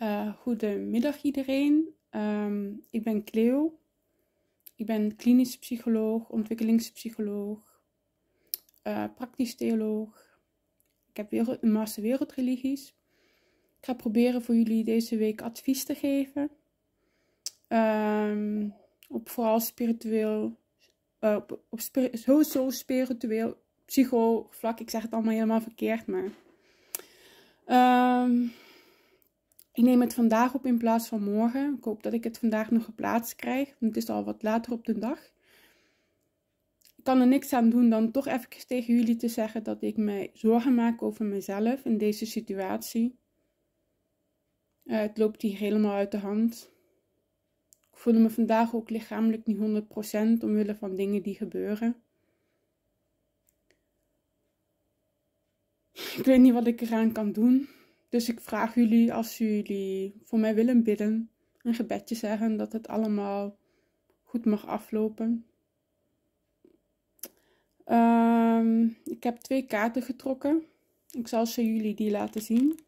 Eh, goedemiddag iedereen. Ehm, ik ben Cleo. Ik ben klinisch psycholoog, ontwikkelingspsycholoog, uh, praktisch theoloog. Ik heb weer een master wereldreligies. Ik ga proberen voor jullie deze week advies te geven. Um, op vooral spiritueel, eh, op, op spiritueel, psycho vlak. Ik zeg het allemaal helemaal verkeerd, maar... Ehm, ik neem het vandaag op in plaats van morgen. Ik hoop dat ik het vandaag nog geplaatst krijg. Want het is al wat later op de dag. Ik kan er niks aan doen dan toch even tegen jullie te zeggen dat ik mij zorgen maak over mezelf in deze situatie. Eh, het loopt hier helemaal uit de hand. Ik voel me vandaag ook lichamelijk niet 100% omwille van dingen die gebeuren. Ik weet niet wat ik eraan kan doen. Dus ik vraag jullie, als jullie voor mij willen bidden, een gebedje zeggen dat het allemaal goed mag aflopen. Ehm, ik heb twee kaarten getrokken. Ik zal ze jullie die laten zien.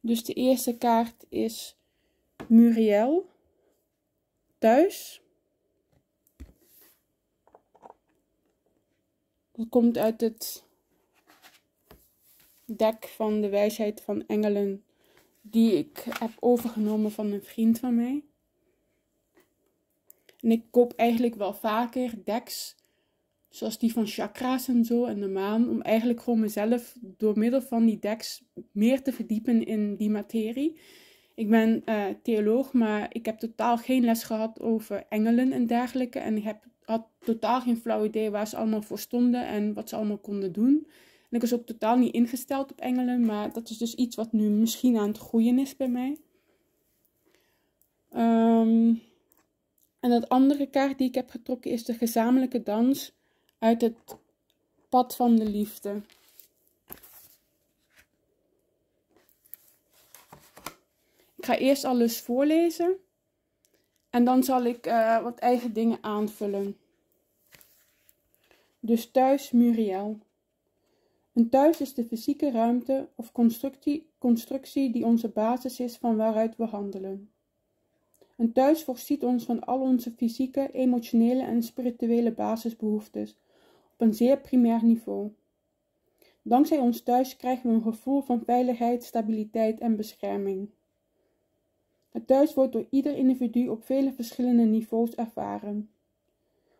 Dus de eerste kaart is Muriel thuis. Dat komt uit het dek van de wijsheid van engelen die ik heb overgenomen van een vriend van mij. En ik koop eigenlijk wel vaker deks, zoals die van chakra's en zo en de maan, om eigenlijk gewoon mezelf door middel van die deks meer te verdiepen in die materie. Ik ben eh, theoloog, maar ik heb totaal geen les gehad over engelen en dergelijke. En ik heb had totaal geen flauw idee waar ze allemaal voor stonden en wat ze allemaal konden doen. En ik was ook totaal niet ingesteld op engelen, maar dat is dus iets wat nu misschien aan het groeien is bij mij. Ehm, en het andere kaart die ik heb getrokken is de gezamenlijke dans uit het pad van de liefde. Ik ga eerst alles voorlezen. En dan zal ik eh, wat eigen dingen aanvullen. Dus thuis Muriel. Een thuis is de fysieke ruimte of constructie, constructie die onze basis is van waaruit we handelen. Een thuis voorziet ons van al onze fysieke, emotionele en spirituele basisbehoeftes op een zeer primair niveau. Dankzij ons thuis krijgen we een gevoel van veiligheid, stabiliteit en bescherming. Het thuis wordt door ieder individu op vele verschillende niveaus ervaren.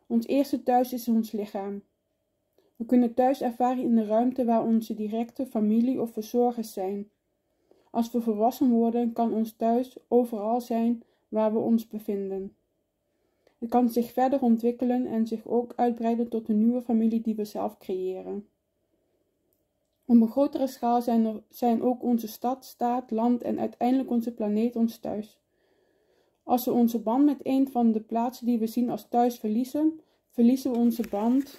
Ons eerste thuis is ons lichaam. We kunnen thuis ervaren in de ruimte waar onze directe familie of verzorgers zijn. Als we volwassen worden, kan ons thuis overal zijn waar we ons bevinden. Het kan zich verder ontwikkelen en zich ook uitbreiden tot de nieuwe familie die we zelf creëren. Op een grotere schaal zijn, er, zijn ook onze stad, staat, land en uiteindelijk onze planeet ons thuis. Als we onze band met een van de plaatsen die we zien als thuis verliezen, verliezen we onze band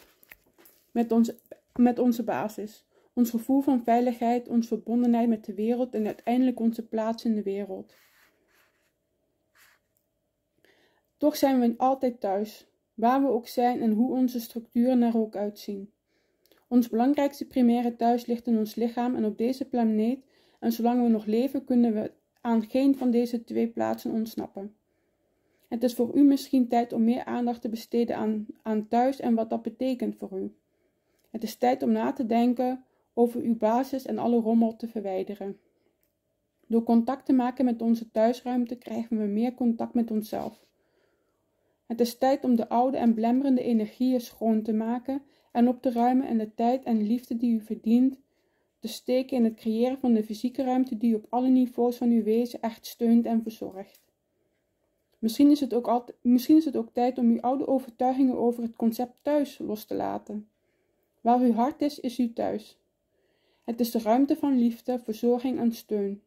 met, onze met onze basis, ons gevoel van veiligheid, onze verbondenheid met de wereld en uiteindelijk onze plaats in de wereld. Toch zijn we altijd thuis, waar we ook zijn en hoe onze structuren er ook uitzien. Ons belangrijkste primaire thuis ligt in ons lichaam en op deze planeet, en zolang we nog leven, kunnen we aan geen van deze twee plaatsen ontsnappen. Het is voor u misschien tijd om meer aandacht te besteden aan, aan thuis en wat dat betekent voor u. Het is tijd om na te denken over uw basis en alle rommel te verwijderen. Door contact te maken met onze thuisruimte krijgen we meer contact met onszelf. Het is tijd om de oude en blemmerende energieën schoon te maken en op te ruimen en de tijd en liefde die u verdient te steken in het creëren van de fysieke ruimte die u op alle niveaus van uw wezen echt steunt en verzorgt. Misschien is, het ook altijd, misschien is het ook tijd om uw oude overtuigingen over het concept thuis los te laten. Waar uw hart is, is uw thuis. Het is de ruimte van liefde, verzorging en steun.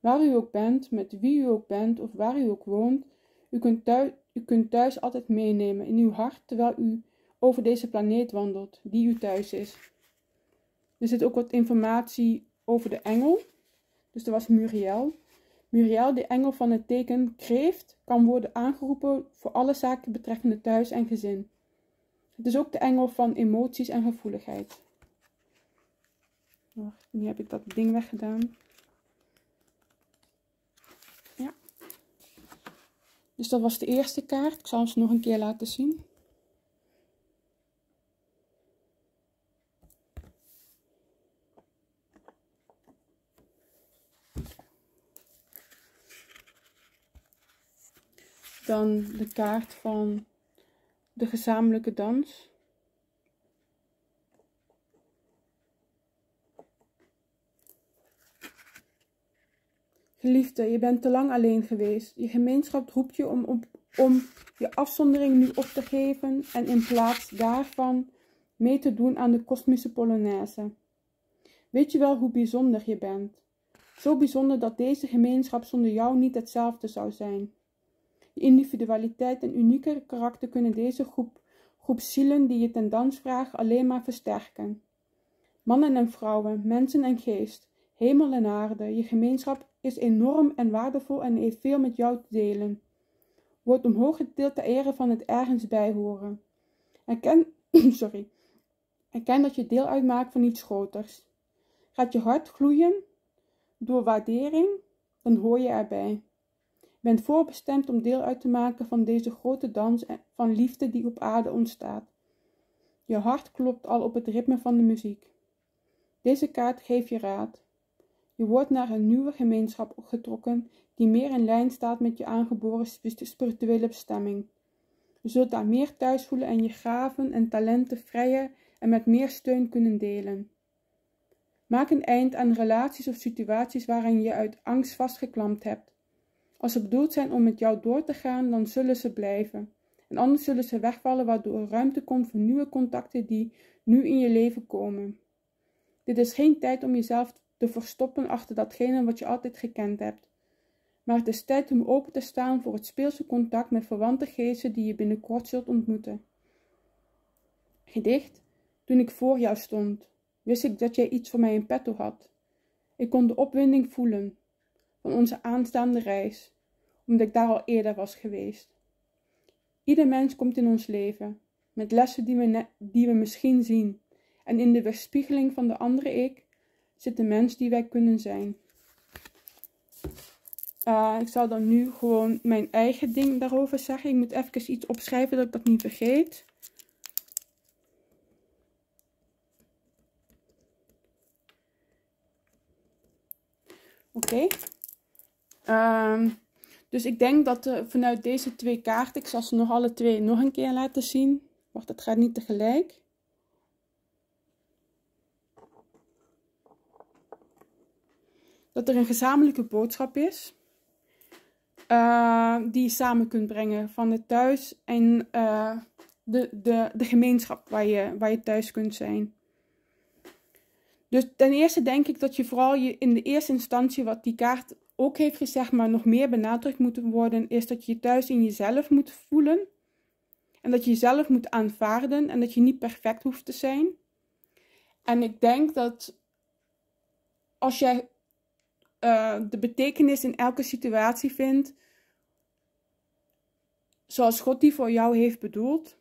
Waar u ook bent, met wie u ook bent of waar u ook woont, u kunt thuis, u kunt thuis altijd meenemen in uw hart terwijl u over deze planeet wandelt, die u thuis is. Er zit ook wat informatie over de engel. Dus dat was Muriel. Muriel, de engel van het teken kreeft, kan worden aangeroepen voor alle zaken betreffende thuis en gezin. Het is ook de engel van emoties en gevoeligheid. Wacht, nu heb ik dat ding weggedaan. Ja. Dus dat was de eerste kaart. Ik zal hem nog een keer laten zien. dan de kaart van de gezamenlijke dans. Geliefde, je bent te lang alleen geweest. Je gemeenschap roept je om, om, om je afzondering nu op te geven en in plaats daarvan mee te doen aan de kosmische Polonaise. Weet je wel hoe bijzonder je bent? Zo bijzonder dat deze gemeenschap zonder jou niet hetzelfde zou zijn individualiteit en unieke karakter kunnen deze groep, groep zielen die je ten dans vragen alleen maar versterken. Mannen en vrouwen, mensen en geest, hemel en aarde, je gemeenschap is enorm en waardevol en heeft veel met jou te delen. Word omhoog getild ter ere van het ergens bijhoren. Erken, sorry, erken dat je deel uitmaakt van iets groters. Gaat je hart gloeien door waardering, dan hoor je erbij bent voorbestemd om deel uit te maken van deze grote dans van liefde die op aarde ontstaat. Je hart klopt al op het ritme van de muziek. Deze kaart geeft je raad. Je wordt naar een nieuwe gemeenschap getrokken die meer in lijn staat met je aangeboren spirituele bestemming. Je zult daar meer thuis voelen en je gaven en talenten vrijer en met meer steun kunnen delen. Maak een eind aan relaties of situaties waarin je uit angst vastgeklampt hebt. Als ze bedoeld zijn om met jou door te gaan, dan zullen ze blijven. En anders zullen ze wegvallen, waardoor er ruimte komt voor nieuwe contacten die nu in je leven komen. Dit is geen tijd om jezelf te verstoppen achter datgene wat je altijd gekend hebt. Maar het is tijd om open te staan voor het speelse contact met verwante geesten die je binnenkort zult ontmoeten. Gedicht: Toen ik voor jou stond, wist ik dat jij iets voor mij in petto had. Ik kon de opwinding voelen, van onze aanstaande reis, omdat ik daar al eerder was geweest. Ieder mens komt in ons leven met lessen die we, die we misschien zien, en in de weerspiegeling van de andere ik zit de mens die wij kunnen zijn. Ah, ik zal dan nu gewoon mijn eigen ding daarover zeggen. Ik moet even iets opschrijven dat ik dat niet vergeet. Oké. Ehm, dus ik denk dat eh, vanuit deze twee kaarten, ik zal ze nog alle twee nog een keer laten zien. Wacht, dat gaat niet tegelijk. Dat er een gezamenlijke boodschap is. Eh, die je samen kunt brengen van het thuis en eh, de, de, de gemeenschap waar je, waar je thuis kunt zijn. Dus ten eerste denk ik dat je vooral je in de eerste instantie wat die kaart ook heeft gezegd, maar nog meer benadrukt moet worden, is dat je thuis in jezelf moet voelen. En dat je jezelf moet aanvaarden en dat je niet perfect hoeft te zijn. En ik denk dat als jij eh, de betekenis in elke situatie vindt, zoals God die voor jou heeft bedoeld,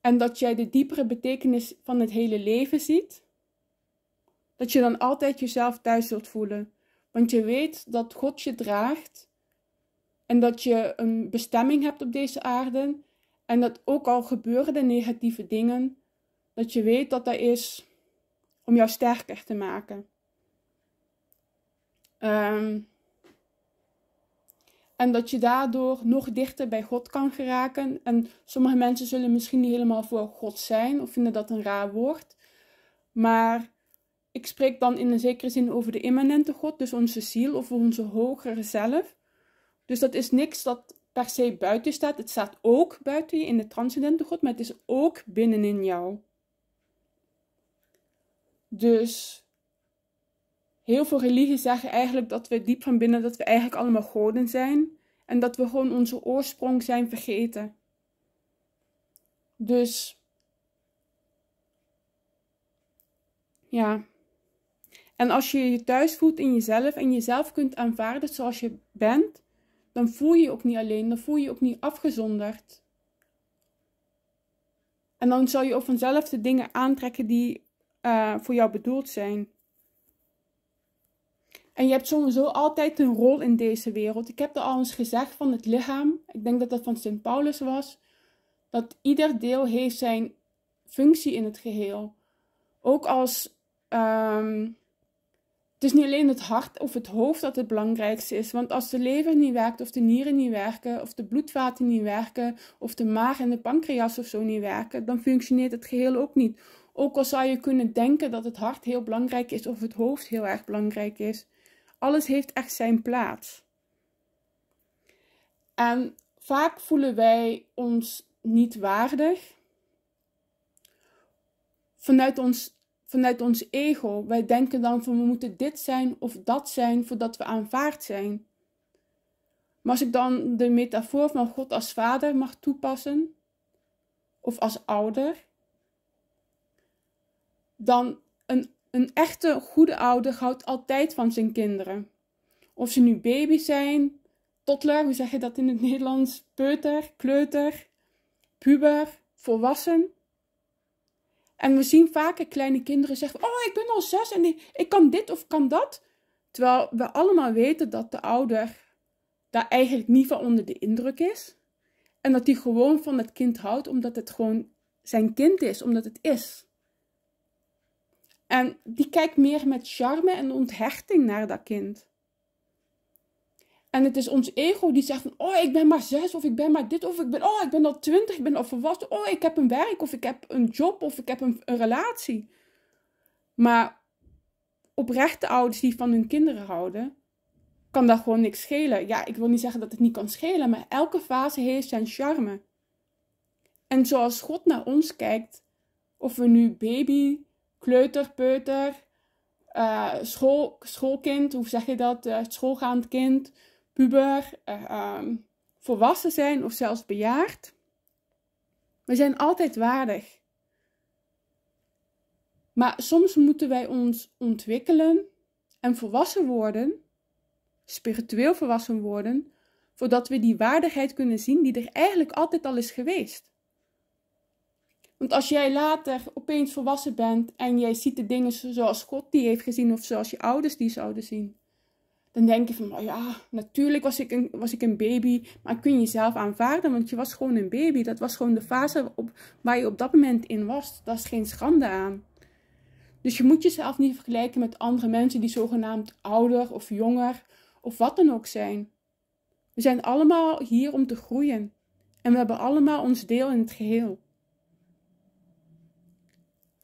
en dat jij de diepere betekenis van het hele leven ziet, dat je dan altijd jezelf thuis zult voelen. Want je weet dat God je draagt en dat je een bestemming hebt op deze aarde en dat ook al gebeuren de negatieve dingen, dat je weet dat dat is om jou sterker te maken. Ehm, en dat je daardoor nog dichter bij God kan geraken. En sommige mensen zullen misschien niet helemaal voor God zijn of vinden dat een raar woord. Maar ik spreek dan in een zekere zin over de immanente God, dus onze ziel of onze hogere zelf. Dus dat is niks dat per se buiten staat. Het staat ook buiten je in de transcendente God, maar het is ook binnenin jou. Dus heel veel religies zeggen eigenlijk dat we diep van binnen, dat we eigenlijk allemaal goden zijn. En dat we gewoon onze oorsprong zijn vergeten. Dus ja, en als je je thuis voelt in jezelf en jezelf kunt aanvaarden zoals je bent, dan voel je je ook niet alleen, dan voel je je ook niet afgezonderd. En dan zal je ook vanzelf de dingen aantrekken die eh, voor jou bedoeld zijn. En je hebt sowieso altijd een rol in deze wereld. Ik heb er al eens gezegd van het lichaam. Ik denk dat dat van Sint Paulus was. Dat ieder deel heeft zijn functie in het geheel. Ook als ehm, het is niet alleen het hart of het hoofd dat het belangrijkste is, want als de lever niet werkt, of de nieren niet werken, of de bloedvaten niet werken, of de maag en de pancreas of zo niet werken, dan functioneert het geheel ook niet. Ook al zou je kunnen denken dat het hart heel belangrijk is of het hoofd heel erg belangrijk is. Alles heeft echt zijn plaats. En vaak voelen wij ons niet waardig vanuit ons vanuit ons ego. Wij denken dan van we moeten dit zijn of dat zijn voordat we aanvaard zijn. Maar als ik dan de metafoor van God als vader mag toepassen, of als ouder, dan een, een echte goede ouder houdt altijd van zijn kinderen. Of ze nu baby zijn, totler, hoe zeg je dat in het Nederlands? Peuter, kleuter, puber, volwassen. En we zien vaker kleine kinderen zeggen: Oh, ik ben al zes en ik kan dit of kan dat. Terwijl we allemaal weten dat de ouder daar eigenlijk niet van onder de indruk is. En dat hij gewoon van het kind houdt, omdat het gewoon zijn kind is, omdat het is. En die kijkt meer met charme en onthechting naar dat kind. En het is ons ego die zegt van, oh, ik ben maar zes, of ik ben maar dit, of ik ben, oh, ik ben al twintig, ik ben al volwassen, oh, ik heb een werk, of ik heb een job, of ik heb een, een relatie. Maar oprechte ouders die van hun kinderen houden, kan daar gewoon niks schelen. Ja, ik wil niet zeggen dat het niet kan schelen, maar elke fase heeft zijn charme. En zoals God naar ons kijkt, of we nu baby, kleuter, peuter, uh, school, schoolkind, hoe zeg je dat, uh, schoolgaand kind puber, eh, ehm, volwassen zijn of zelfs bejaard. We zijn altijd waardig. Maar soms moeten wij ons ontwikkelen en volwassen worden, spiritueel volwassen worden, voordat we die waardigheid kunnen zien die er eigenlijk altijd al is geweest. Want als jij later opeens volwassen bent en jij ziet de dingen zoals God die heeft gezien of zoals je ouders die zouden zien, dan denk je van, oh ja, natuurlijk was ik, een, was ik een baby. Maar kun je jezelf aanvaarden, want je was gewoon een baby. Dat was gewoon de fase op, waar je op dat moment in was. Daar is geen schande aan. Dus je moet jezelf niet vergelijken met andere mensen die zogenaamd ouder of jonger of wat dan ook zijn. We zijn allemaal hier om te groeien. En we hebben allemaal ons deel in het geheel.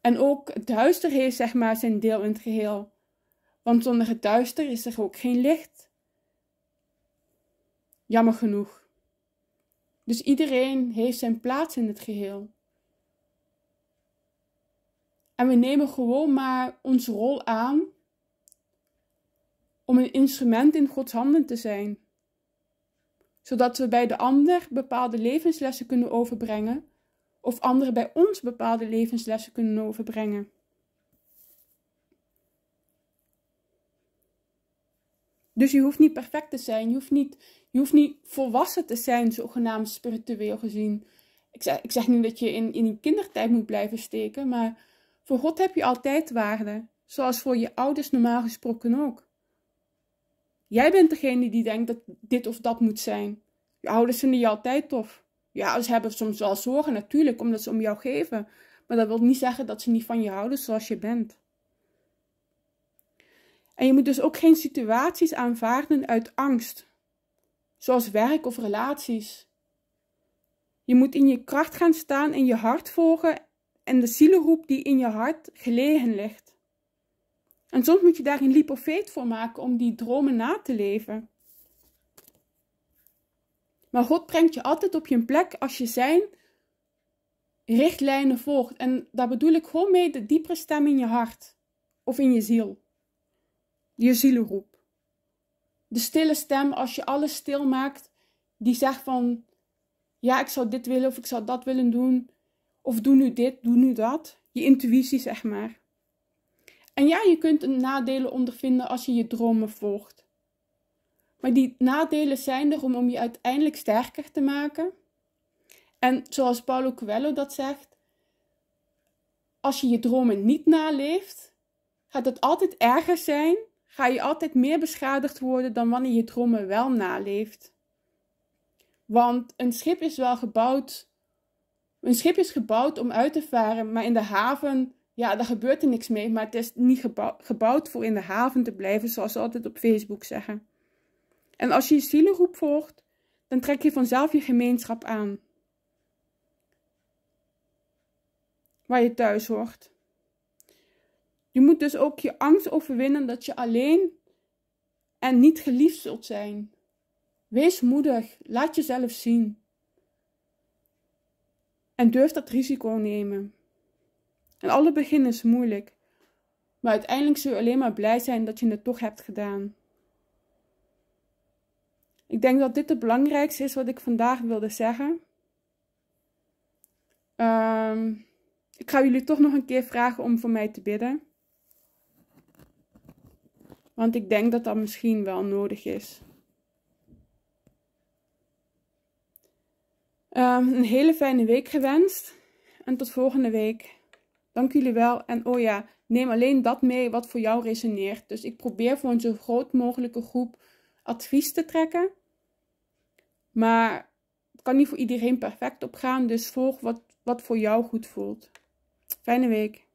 En ook het duister heeft, zeg maar, zijn deel in het geheel want zonder het duister is er ook geen licht. Jammer genoeg. Dus iedereen heeft zijn plaats in het geheel. En we nemen gewoon maar onze rol aan om een instrument in Gods handen te zijn, zodat we bij de ander bepaalde levenslessen kunnen overbrengen of anderen bij ons bepaalde levenslessen kunnen overbrengen. Dus je hoeft niet perfect te zijn. Je hoeft niet, je hoeft niet volwassen te zijn, zogenaamd spiritueel gezien. Ik zeg, ik zeg niet dat je in, in kindertijd moet blijven steken, maar voor God heb je altijd waarde. Zoals voor je ouders normaal gesproken ook. Jij bent degene die denkt dat dit of dat moet zijn. Je ouders vinden je altijd tof. Je ouders hebben soms wel zorgen, natuurlijk, omdat ze om jou geven. Maar dat wil niet zeggen dat ze niet van je houden zoals je bent. En je moet dus ook geen situaties aanvaarden uit angst, zoals werk of relaties. Je moet in je kracht gaan staan en je hart volgen en de zielenroep die in je hart gelegen ligt. En soms moet je daar een leap voor maken om die dromen na te leven. Maar God brengt je altijd op je plek als je zijn richtlijnen volgt. En daar bedoel ik gewoon mee de diepere stem in je hart of in je ziel je zielenroep. De stille stem, als je alles stil maakt, die zegt van, ja, ik zou dit willen of ik zou dat willen doen. Of doe nu dit, doe nu dat. Je intuïtie, zeg maar. En ja, je kunt een nadelen ondervinden als je je dromen volgt. Maar die nadelen zijn er om, om je uiteindelijk sterker te maken. En zoals Paulo Coelho dat zegt, als je je dromen niet naleeft, gaat het altijd erger zijn ga je altijd meer beschadigd worden dan wanneer je trommen wel naleeft. Want een schip is wel gebouwd. Een schip is gebouwd om uit te varen, maar in de haven, ja, daar gebeurt er niks mee. Maar het is niet gebouwd voor in de haven te blijven, zoals ze altijd op Facebook zeggen. En als je je zielenroep volgt, dan trek je vanzelf je gemeenschap aan. Waar je thuis hoort. Je moet dus ook je angst overwinnen dat je alleen en niet geliefd zult zijn. Wees moedig, laat jezelf zien. En durf dat risico nemen. En alle beginnen is moeilijk, maar uiteindelijk zul je alleen maar blij zijn dat je het toch hebt gedaan. Ik denk dat dit het belangrijkste is wat ik vandaag wilde zeggen. Ehm, ik ga jullie toch nog een keer vragen om voor mij te bidden. Want ik denk dat dat misschien wel nodig is. Ehm, een hele fijne week gewenst. En tot volgende week. Dank jullie wel. En oh ja, neem alleen dat mee wat voor jou resoneert. Dus ik probeer voor een zo groot mogelijke groep advies te trekken. Maar het kan niet voor iedereen perfect opgaan. Dus volg wat, wat voor jou goed voelt. Fijne week.